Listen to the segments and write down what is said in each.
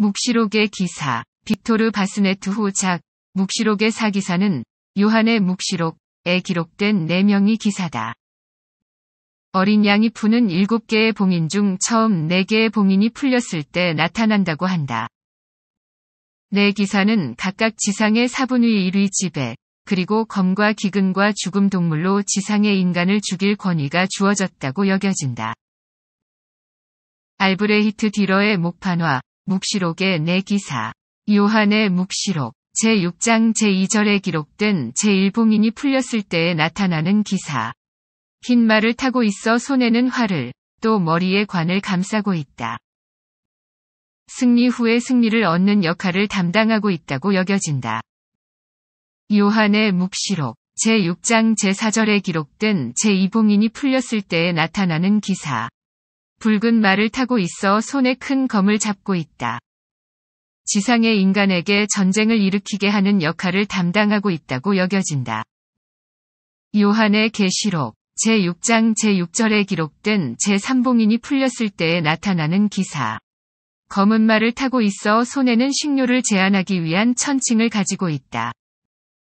묵시록의 기사, 빅토르 바스네트호 작, 묵시록의 사기사는 요한의 묵시록에 기록된 4명이 기사다. 어린 양이 푸는 7개의 봉인 중 처음 4개의 봉인이 풀렸을 때 나타난다고 한다. 네 기사는 각각 지상의 4분의 1위 지배, 그리고 검과 기근과 죽음 동물로 지상의 인간을 죽일 권위가 주어졌다고 여겨진다. 알브레히트 디러의 목판화, 묵시록의 내 네 기사, 요한의 묵시록, 제6장 제2절에 기록된 제1봉인이 풀렸을 때에 나타나는 기사. 흰 말을 타고 있어 손에는 활을, 또 머리에 관을 감싸고 있다. 승리 후에 승리를 얻는 역할을 담당하고 있다고 여겨진다. 요한의 묵시록, 제6장 제4절에 기록된 제2봉인이 풀렸을 때에 나타나는 기사. 붉은 말을 타고 있어 손에 큰 검을 잡고 있다. 지상의 인간에게 전쟁을 일으키게 하는 역할을 담당하고 있다고 여겨진다. 요한의 계시록 제6장 제6절에 기록된 제3봉인이 풀렸을 때에 나타나는 기사. 검은 말을 타고 있어 손에는 식료를 제한하기 위한 천칭을 가지고 있다.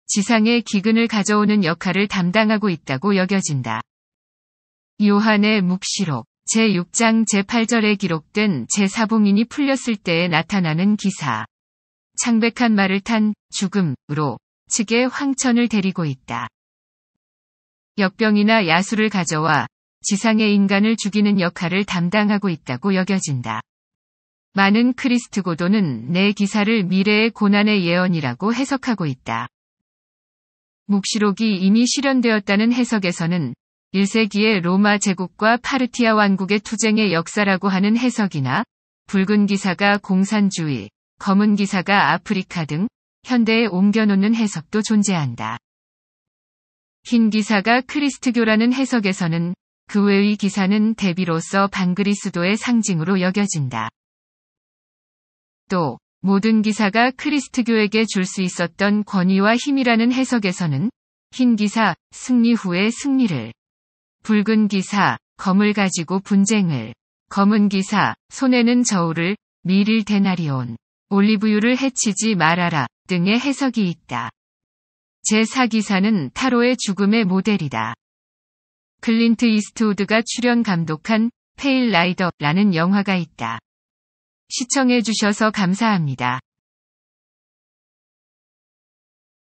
지상의 기근을 가져오는 역할을 담당하고 있다고 여겨진다. 요한의 묵시록 제6장 제8절에 기록된 제4봉인이 풀렸을 때에 나타나는 기사. 창백한 말을 탄 죽음으로 측의 황천을 데리고 있다. 역병이나 야수를 가져와 지상의 인간을 죽이는 역할을 담당하고 있다고 여겨진다. 많은 크리스트고도는 내 기사를 미래의 고난의 예언이라고 해석하고 있다. 묵시록이 이미 실현되었다는 해석에서는 1세기의 로마 제국과 파르티아 왕국의 투쟁의 역사라고 하는 해석이나 붉은 기사가 공산주의, 검은 기사가 아프리카 등 현대에 옮겨놓는 해석도 존재한다. 흰 기사가 크리스트교라는 해석에서는 그 외의 기사는 대비로서 반그리스도의 상징으로 여겨진다. 또 모든 기사가 크리스트교에게 줄 수 있었던 권위와 힘이라는 해석에서는 흰 기사 승리 후의 승리를 붉은 기사, 검을 가지고 분쟁을. 검은 기사, 손에는 저울을, 미릴 데나리온, 올리브유를 해치지 말아라 등의 해석이 있다. 제4기사는 타로의 죽음의 모델이다. 클린트 이스트우드가 출연 감독한 페일 라이더라는 영화가 있다. 시청해주셔서 감사합니다.